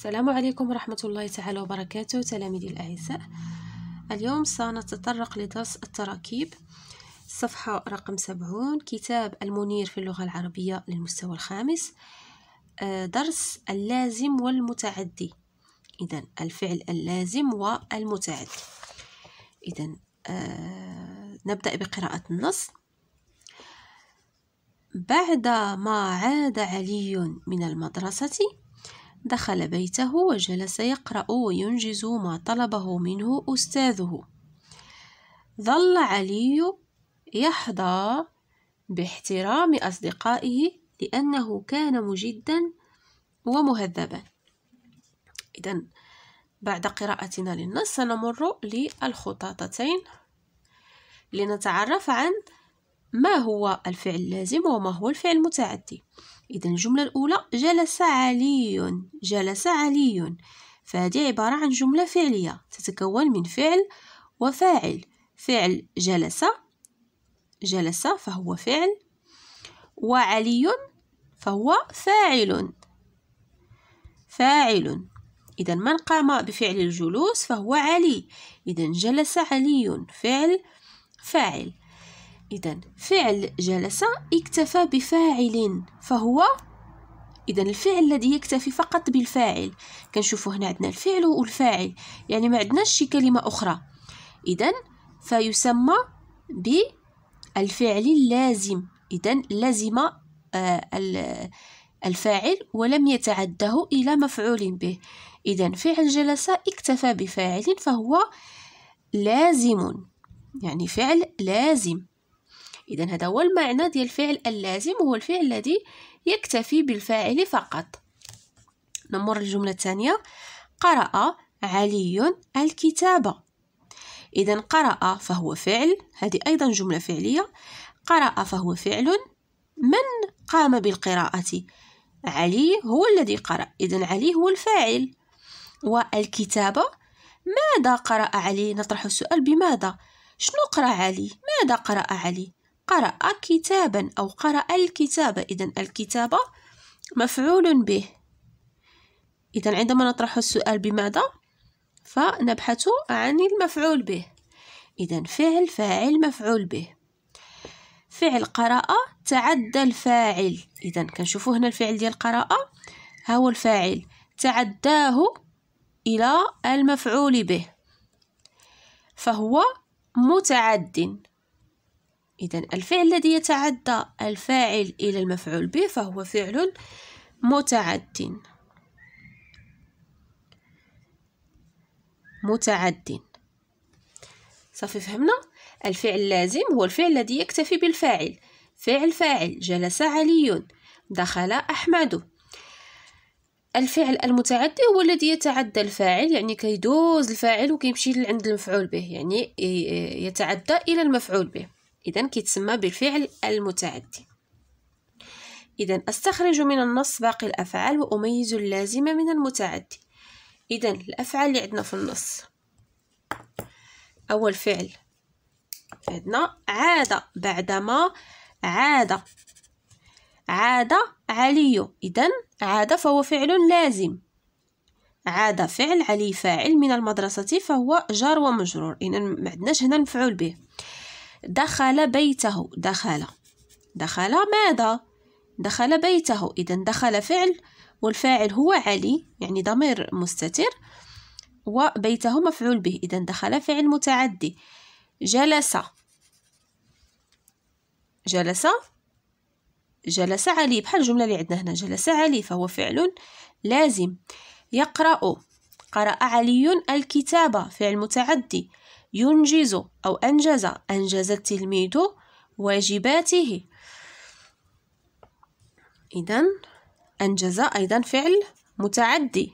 السلام عليكم ورحمة الله تعالى وبركاته تلاميذي الأعزاء اليوم سنتطرق لدرس التراكيب صفحة رقم سبعون كتاب المنير في اللغة العربية للمستوى الخامس آه، درس اللازم والمتعدي إذا الفعل اللازم والمتعدي إذا آه، نبدأ بقراءة النص بعد ما عاد علي من المدرسة دخل بيته وجلس يقرأ وينجز ما طلبه منه أستاذه ظل علي يحظى باحترام أصدقائه لأنه كان مجدا ومهذبا إذا بعد قراءتنا للنص سنمر للخطاطتين لنتعرف عن ما هو الفعل اللازم وما هو الفعل المتعدي إذا الجملة الأولى جلس علي جلس علي فهذه عبارة عن جملة فعلية تتكون من فعل وفاعل فعل جلس جلس فهو فعل وعلي فهو فاعل فاعل إذا من قام بفعل الجلوس فهو علي إذا جلس علي فعل فاعل إذا فعل جلس اكتفى بفاعل فهو إذا الفعل الذي يكتفي فقط بالفاعل كنشوفوا هنا عندنا الفعل والفاعل يعني ما عندناش شي كلمة أخرى إذا فيسمى بالفعل اللازم إذا لزم آه، الفاعل ولم يتعده إلى مفعول به إذا فعل جلس اكتفى بفاعل فهو لازم يعني فعل لازم إذا هذا هو المعنى ديال الفعل اللازم هو الفعل الذي يكتفي بالفاعل فقط نمر للجملة الثانية قرأ علي الكتابة إذا قرأ فهو فعل هذه أيضا جملة فعلية قرأ فهو فعل من قام بالقراءة علي هو الذي قرأ إذا علي هو الفاعل والكتابة ماذا قرأ علي نطرح السؤال بماذا شنو قرأ علي ماذا قرأ علي قرأ كتابا أو قرأ الكتاب إذا الكتابة مفعول به إذا عندما نطرح السؤال بماذا فنبحث عن المفعول به إذا فعل فاعل مفعول به فعل قراءة تعدى الفاعل إذا كنشوفوا هنا الفعل ديال القراءة ها هو الفاعل تعداه إلى المفعول به فهو متعد إذا الفعل الذي يتعدى الفاعل إلى المفعول به فهو فعل متعد متعد صافي فهمنا الفعل اللازم هو الفعل الذي يكتفي بالفاعل فعل فاعل جلس علي دخل أحمد الفعل المتعدي هو الذي يتعدى الفاعل يعني كيدوز الفاعل وكيمشي عند المفعول به يعني يتعدى إلى المفعول به إذا كيتسمى بالفعل المتعدي إذا أستخرج من النص باقي الأفعال وأميز اللازمة من المتعدي إذا الأفعال اللي عندنا في النص أول فعل عندنا عاد بعدما عاد عاد علي إذا عاد فهو فعل لازم عاد فعل علي فاعل من المدرسة فهو جار ومجرور إذا ما عندناش هنا مفعول به دخل بيته دخل دخل ماذا دخل بيته إذا دخل فعل والفاعل هو علي يعني ضمير مستتر وبيته مفعول به إذا دخل فعل متعدي جلس جلس جلس علي بحال الجملة اللي عندنا هنا جلس علي فهو فعل لازم يقرأ قرأ علي الكتابه فعل متعدي ينجز أو أنجز أنجز التلميذ واجباته إذا أنجز أيضا فعل متعدي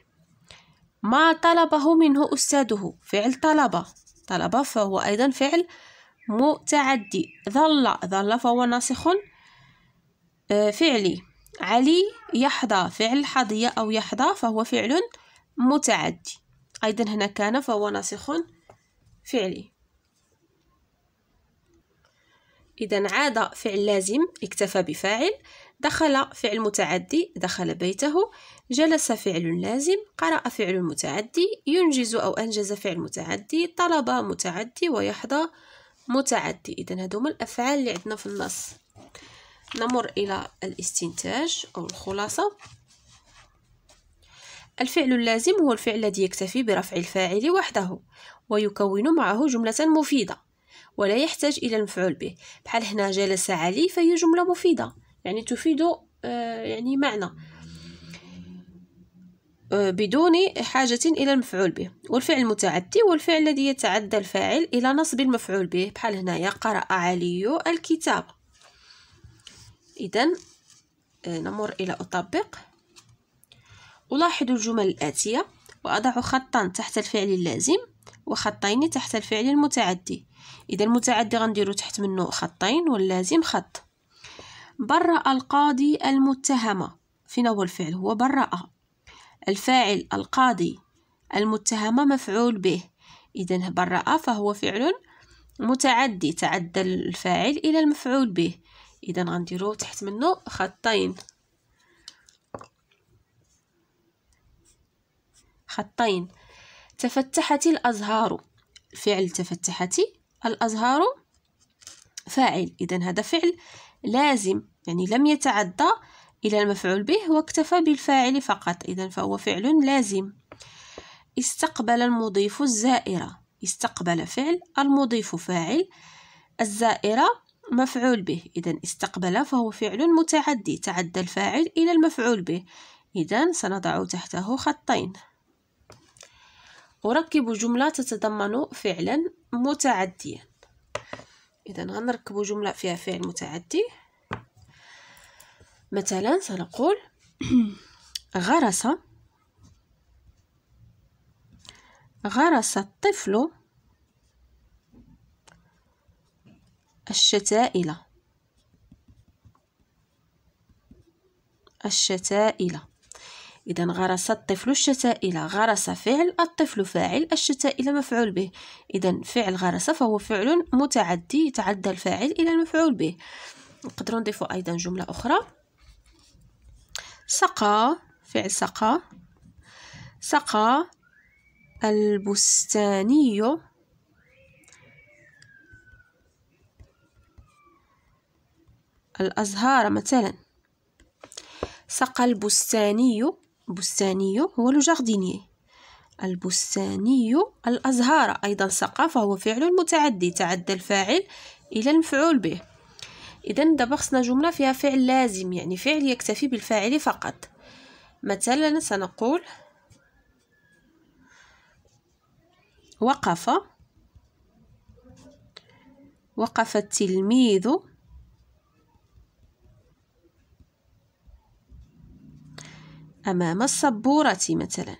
ما طلبه منه أستاذه فعل طلب طلب فهو أيضا فعل متعدي ظل ظل فهو ناسخ آه، فعلي علي يحظى فعل حظي أو يحظى فهو فعل متعدي أيضا هنا كان فهو ناسخ فعلي إذا عاد فعل لازم اكتفى بفاعل دخل فعل متعدي دخل بيته جلس فعل لازم قرأ فعل متعدي ينجز أو أنجز فعل متعدي طلب متعدي ويحظى متعدي إذا هادو هما الأفعال اللي عندنا في النص نمر إلى الاستنتاج أو الخلاصة الفعل اللازم هو الفعل الذي يكتفي برفع الفاعل وحده ويكون معه جملة مفيدة ولا يحتاج إلى المفعول به بحال هنا جلس علي فهي جملة مفيدة يعني تفيد آه، يعني معنى آه، بدون حاجة إلى المفعول به والفعل المتعدي هو الفعل الذي يتعدى الفاعل إلى نصب المفعول به بحال هنايا قرأ علي الكتاب إذا آه، نمر إلى أطبق ألاحظ الجمل الآتية وأضع خطا تحت الفعل اللازم وخطين تحت الفعل المتعدي إذا المتعدي غنديرو تحت منه خطين واللازم خط برأ القاضي المتهمة فين هو الفعل هو برأ الفاعل القاضي المتهمة مفعول به إذا برأ فهو فعل متعدي تعدى الفاعل إلى المفعول به إذا غنديرو تحت منه خطين خطين تفتحت الأزهار فعل تفتحت الأزهار فاعل إذا هذا فعل لازم يعني لم يتعدى إلى المفعول به واكتفى بالفاعل فقط إذا فهو فعل لازم استقبل المضيف الزائرة استقبل فعل المضيف فاعل الزائرة مفعول به إذا استقبل فهو فعل متعدي تعدى الفاعل إلى المفعول به إذا سنضع تحته خطين أركب جملة تتضمن فعلا متعديا إذا غنركبوا جملة فيها فعل متعدي مثلا سنقول غرس غرس الطفل الشتائل الشتائل إذا غرس الطفل الشتائل غرس فعل الطفل فاعل الشتائل مفعول به إذا فعل غرس فهو فعل متعدي يتعدى الفاعل إلى المفعول به نقدروا نضيفوا أيضا جملة أخرى سقى فعل سقى سقى البستاني الأزهار مثلا سقى البستاني بستاني هو لو جاردينيي البستاني الأزهار أيضا سقى فهو فعل متعدي تعدى الفاعل إلى المفعول به إذا دابا خصنا جملة فيها فعل لازم يعني فعل يكتفي بالفاعل فقط مثلا سنقول وقف وقف التلميذ أمام السبورة مثلا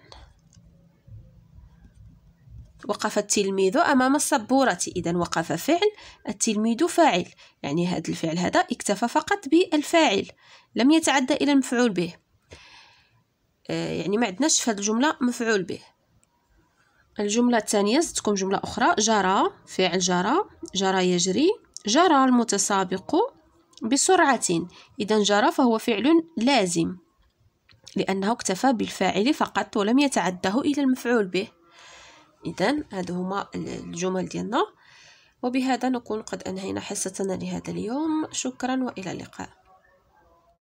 وقف التلميذ أمام السبورة إذا وقف فعل التلميذ فاعل يعني هذا الفعل هذا اكتفى فقط بالفاعل لم يتعدى إلى المفعول به آه، يعني ما عندناش في هذه الجملة مفعول به الجملة الثانية زدتكم جملة أخرى جرى فعل جرى جرى يجري جرى المتسابق بسرعة إذا جرى فهو فعل لازم لأنه اكتفى بالفاعل فقط ولم يتعده إلى المفعول به إذا هادو هما الجمل ديالنا وبهذا نكون قد أنهينا حصتنا لهذا اليوم شكرا وإلى اللقاء